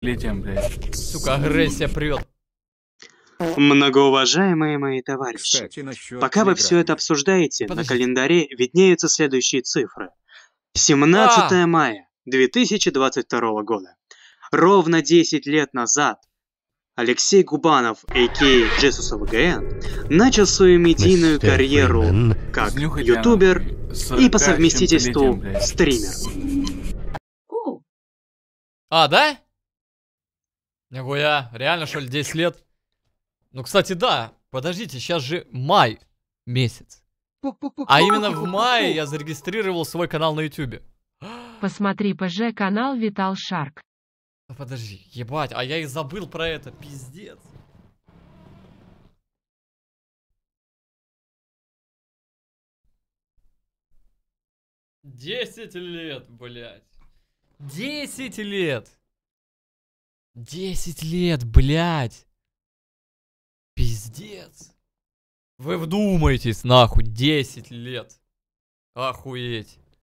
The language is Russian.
Летим, блядь. Сука, агрессия прет. Многоуважаемые мои товарищи, Кстати, пока вы все это обсуждаете, Подожди. на календаре виднеются следующие цифры. 17 а! мая 2022 года. Ровно 10 лет назад Алексей Губанов, а.к.а. Джесусов ГН, начал свою медийную карьеру как ютубер а и по совместительству стример. А, да? Нихуя, реально что ли 10 лет? Ну, кстати, да, подождите, сейчас же май месяц. А именно в мае я зарегистрировал свой канал на ютюбе. Посмотри ПЖ-канал Витал Шарк. Подожди, ебать, а я и забыл про это, пиздец. Десять лет, блядь. Десять лет. 10 лет, блядь. Пиздец. Вы вдумайтесь, нахуй, 10 лет. Охуеть.